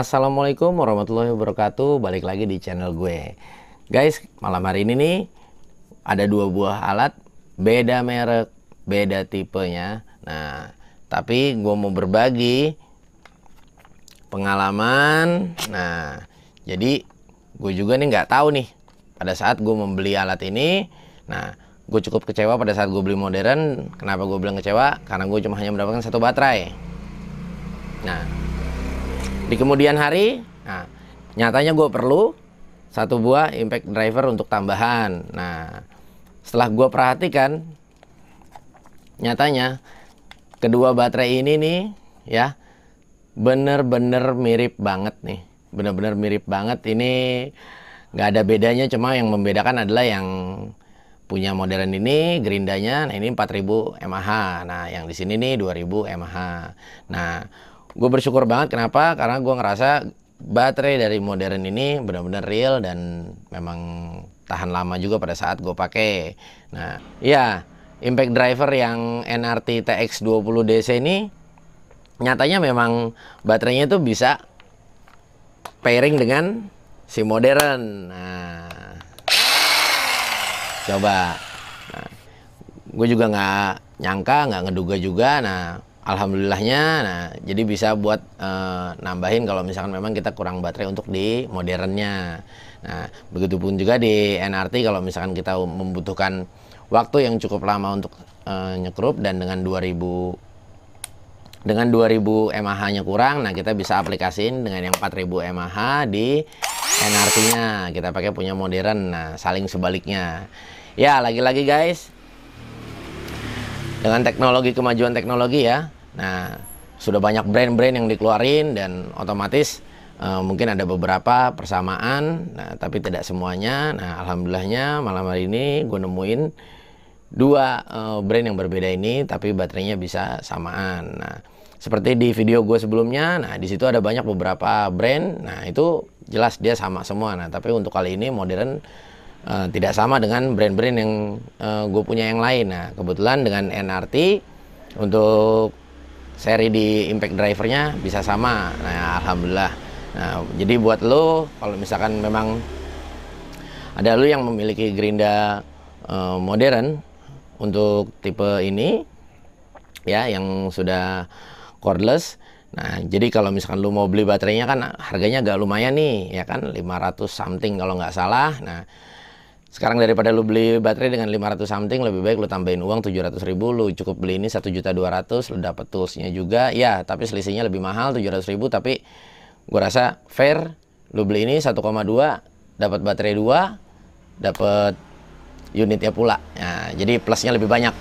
Assalamualaikum warahmatullahi wabarakatuh Balik lagi di channel gue Guys, malam hari ini nih Ada dua buah alat Beda merek, beda tipenya Nah, tapi gue mau berbagi Pengalaman Nah, jadi Gue juga nih gak tahu nih Pada saat gue membeli alat ini Nah, gue cukup kecewa pada saat gue beli modern Kenapa gue bilang kecewa? Karena gue cuma hanya mendapatkan satu baterai Nah, di kemudian hari, nah, nyatanya gue perlu satu buah impact driver untuk tambahan. Nah, setelah gue perhatikan, nyatanya kedua baterai ini nih, ya, bener-bener mirip banget nih. Bener-bener mirip banget. Ini nggak ada bedanya, cuma yang membedakan adalah yang punya modern ini gerindanya nah ini 4000 mAh. Nah, yang di sini nih 2000 mAh. Nah, gue bersyukur banget kenapa karena gue ngerasa baterai dari modern ini benar-benar real dan memang tahan lama juga pada saat gue pakai. Nah, ya, impact driver yang NRT TX20DC ini nyatanya memang baterainya itu bisa pairing dengan si modern. Nah, coba. Nah, gue juga nggak nyangka, nggak ngeduga juga. Nah, alhamdulillahnya nah jadi bisa buat e, nambahin kalau misalkan memang kita kurang baterai untuk di modernnya nah begitu pun juga di NRT kalau misalkan kita membutuhkan waktu yang cukup lama untuk e, eh, nyekrup dan dengan 2000 dengan 2000 mAh-nya kurang, nah kita bisa aplikasiin dengan yang 4000 mAh di NRT-nya. Kita pakai punya modern, nah saling sebaliknya. Ya, lagi-lagi guys, dengan teknologi kemajuan teknologi ya Nah, sudah banyak brand-brand yang dikeluarin dan otomatis uh, mungkin ada beberapa persamaan, nah, tapi tidak semuanya. Nah, alhamdulillahnya malam hari ini gue nemuin dua uh, brand yang berbeda ini, tapi baterainya bisa samaan. Nah, seperti di video gue sebelumnya, nah di situ ada banyak beberapa brand, nah itu jelas dia sama semua. Nah, tapi untuk kali ini modern uh, tidak sama dengan brand-brand yang uh, gue punya yang lain. Nah, kebetulan dengan NRT untuk seri di impact drivernya bisa sama. Nah, alhamdulillah. Nah, jadi buat lo kalau misalkan memang ada lo yang memiliki gerinda uh, modern untuk tipe ini ya yang sudah cordless. Nah, jadi kalau misalkan lo mau beli baterainya kan harganya agak lumayan nih, ya kan 500 something kalau nggak salah. Nah, sekarang daripada lu beli baterai dengan 500 something lebih baik lu tambahin uang 700 ribu lu cukup beli ini 1 juta 200 lu dapat toolsnya juga ya tapi selisihnya lebih mahal 700 ribu tapi gua rasa fair lu beli ini 1,2 dapat baterai 2 dapat unitnya pula nah, jadi plusnya lebih banyak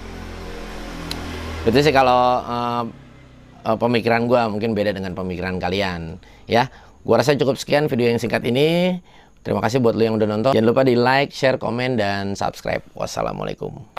itu sih kalau uh, uh, pemikiran gua mungkin beda dengan pemikiran kalian ya gua rasa cukup sekian video yang singkat ini Terima kasih buat lo yang udah nonton. Jangan lupa di like, share, komen, dan subscribe. Wassalamualaikum.